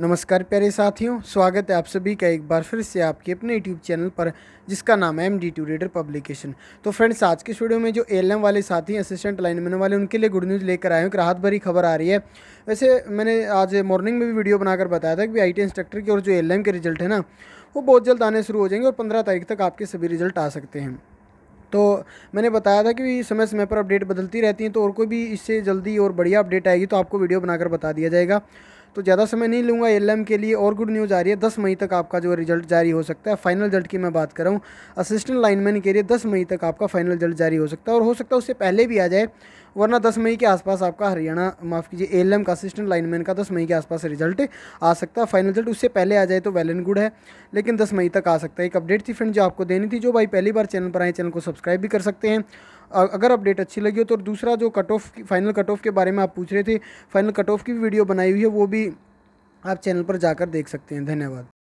नमस्कार प्यारे साथियों स्वागत है आप सभी का एक बार फिर से आपके अपने यूट्यूब चैनल पर जिसका नाम है M D to reader publication तो फ्रेंड्स आज के स्टूडियो में जो एल एम वाले साथी असिस्टेंट लाइनमैन वाले उनके लिए गुड न्यूज़ लेकर आए हैं कि राहत भरी खबर आ रही है वैसे मैंने आज मॉर्निंग में भी वीडियो बनाकर बताया था कि आई टी इंस्ट्रक्टर की और जो एल एम के रिजल्ट है ना वो बहुत जल्द आने शुरू हो जाएंगे और पंद्रह तारीख तक आपके सभी रिजल्ट आ सकते हैं तो मैंने बताया था कि समय समय पर अपडेट बदलती रहती हैं तो और कोई भी इससे जल्दी और बढ़िया अपडेट आएगी तो आपको वीडियो बनाकर बता दिया जाएगा तो ज़्यादा समय नहीं लूँगा एल के लिए और गुड न्यूज़ आ रही है दस मई तक आपका जो रिजल्ट जारी हो सकता है फाइनल रिजल्ट की मैं बात कर रहा हूँ असिस्टेंट लाइनमैन के लिए दस मई तक आपका फाइनल रिजल्ट जारी हो सकता है और हो सकता है उससे पहले भी आ जाए वरना दस मई के आसपास आपका हरियाणा माफ़ कीजिए एल का असिस्टेंट लाइनमैन का दस मई के आसपास रिजल्ट आ सकता है फाइनल रिजल्ट उससे पहले आ जाए तो वेल एंड गुड है लेकिन दस मई तक आ सकता है एक अपडेट थी फ्रेंड जो आपको देनी थी जो भाई पहली बार चैनल पर आए चैनल को सब्सक्राइब भी कर सकते हैं अगर अपडेट अच्छी लगी हो तो दूसरा जो cut off final cut off के बारे में आप पूछ रहे थे फाइनल कट ऑफ की वीडियो बनाई हुई है वो भी आप चैनल पर जाकर देख सकते हैं धन्यवाद